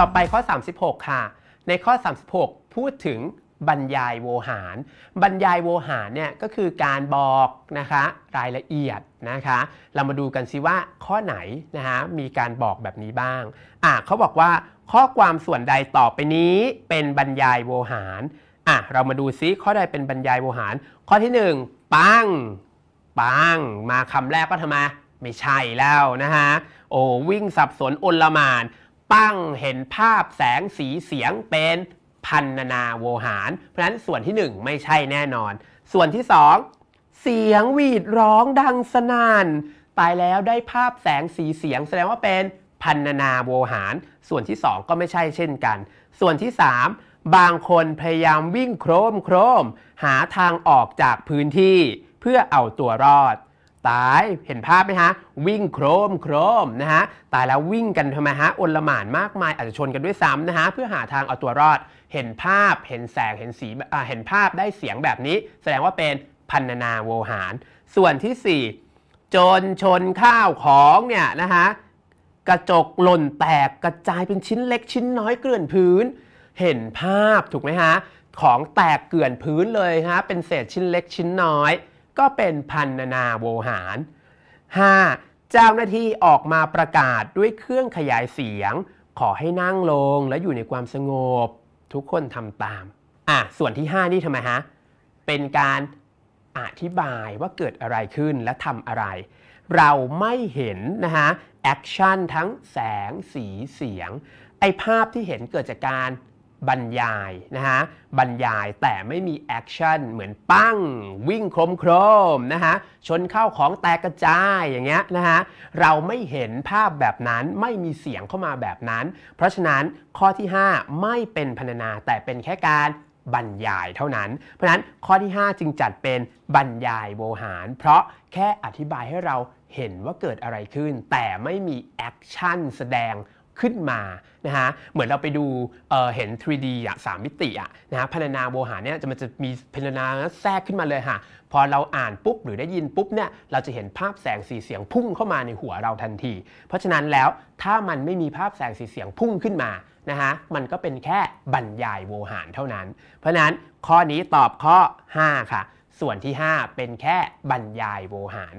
ต่อไปข้อ 36 ค่ะ ในข้อ 36 พูดถึงบรรยายโวหาร บรรยายโวหารเนี่ยก็คือการบอก นะคะ รายละเอียดนะคะ เรามาดูกันซิว่าข้อไหนนะคะมีการบอกแบบนี้บ้างอ่ะเขาบอกว่าข้อความส่วนใดต่อไปนี้เป็นบรรยายโวหารอ่ะเรามาดูซิข้อใดเป็นบรรยายโวหาร ข้อที่1ปังปังมาคำแรกก็ทำไมไม่ใช่แล้วนะคะโอ้วิ่งสับสนอนละมานปั้งเห็นภาพแสงสีเสียงเป็นพันนาโวหาร เพราะฉะนั้นส่วนที่1ไม่ใช่แน่นอน ส่วนที่ 2 เสียงหวีดร้องดังสนานตายแล้วได้ภาพแสงสีเสียงแสดงว่าเป็นพันนาโวหาร ส่วนที่2ก็ไม่ใช่เช่นกัน ส่วนที่3บางคนพยายามวิ่งโครมโครมหาทางออกจากพื้นที่เพื่อเอาตัวรอดตายเห็นภาพไหมฮะวิ่งโครมโครมนะฮะตายแล้ววิ่งกันทำไมฮะอนละหมานมากมายอาจจะชนกันด้วยซ้ำนะฮะเพื่อหาทางเอาตัวรอดเห็นภาพเห็นแสงเห็นสีเห็นภาพได้เสียงแบบนี้ แสดงว่าเป็นพันนาโวหาร ส่วนที่ 4 จนชนข้าวของเนี่ยนะฮะกระจกหล่นแตกกระจายเป็นชิ้นเล็กชิ้นน้อยเกลื่อนพื้นเห็นภาพถูกไหมฮะของแตกเกลื่อนพื้นเลยฮะเป็นเศษชิ้นเล็กชิ้นน้อยก็เป็นพันนาโวหาร 5. เจ้าหน้าที่ออกมาประกาศด้วยเครื่องขยายเสียง ขอให้นั่งลงและอยู่ในความสงบทุกคนทำตามอ่ะส่วนที่ 5 นี่ทำไมฮะ เป็นการอธิบายว่าเกิดอะไรขึ้นและทำอะไร เราไม่เห็นนะฮะแอคชั่นทั้งแสงสีเสียง ไอภาพที่เห็นเกิดจากการบรรยาย นะฮะบรรยายแต่ไม่มีแอคชั่นเหมือนปั้ง วิ่งโครมโครมนะฮะชนเข้าของแตกกระจาย อย่างเงี้ยนะฮะเราไม่เห็นภาพแบบนั้นไม่มีเสียงเข้ามาแบบนั้น เพราะฉะนั้นข้อที่ 5 ไม่เป็นพรรณนาแต่เป็นแค่การบรรยายเท่านั้น เพราะฉะนั้นข้อที่ 5จึงจัดเป็นบรรยายโวหาร เพราะแค่อธิบายให้เราเห็นว่าเกิดอะไรขึ้น แต่ไม่มีแอคชั่นแสดงขึ้นมา นะฮะ เหมือนเราไปดูเเห็น 3D อ่ะสามมิติอ่ะนะฮะพนานา โวหาร เนี่ย จะมันจะมีพนานาแทรกขึ้นมาเลยค่ะพอเราอ่านปุ๊บ หรือได้ยินปุ๊บ เนี่ย เราจะเห็นภาพแสงสีเสียงพุ่งเข้ามาในหัวเราทันที เพราะฉะนั้นแล้ว ถ้ามันไม่มีภาพแสงสีเสียงพุ่งขึ้นมา นะฮะ มันก็เป็นแค่บรรยายโวหารเท่านั้น เพราะนั้น ข้อนี้ตอบข้อ5ค่ะ ส่วนที่ 5 เป็นแค่บรรยายโวหาร